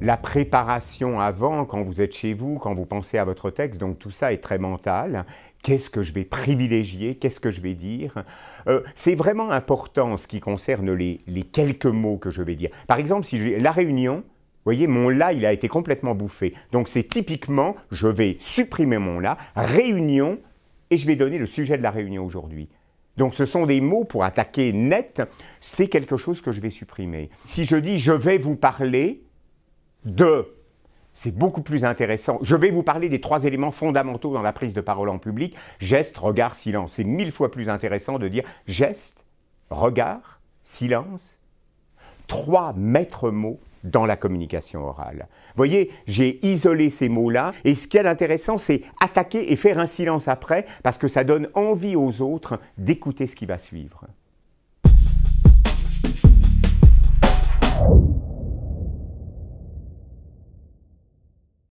la préparation avant, quand vous êtes chez vous, quand vous pensez à votre texte, donc tout ça est très mental. Qu'est-ce que je vais privilégier Qu'est-ce que je vais dire euh, C'est vraiment important ce qui concerne les, quelques mots que je vais dire. Par exemple, si je, la réunion, vous voyez, mon là, il a été complètement bouffé. Donc c'est typiquement, je vais supprimer mon là, réunion, et je vais donner le sujet de la réunion aujourd'hui. Donc ce sont des mots pour attaquer net, c'est quelque chose que je vais supprimer. Si je dis je vais vous parler, deux, c'est beaucoup plus intéressant. Je vais vous parler des trois éléments fondamentaux dans la prise de parole en public. Geste, regard, silence. C'est mille fois plus intéressant de dire geste, regard, silence. Trois maîtres mots dans la communication orale. voyez, j'ai isolé ces mots-là, et ce qui est intéressant, c'est attaquer et faire un silence après, parce que ça donne envie aux autres d'écouter ce qui va suivre.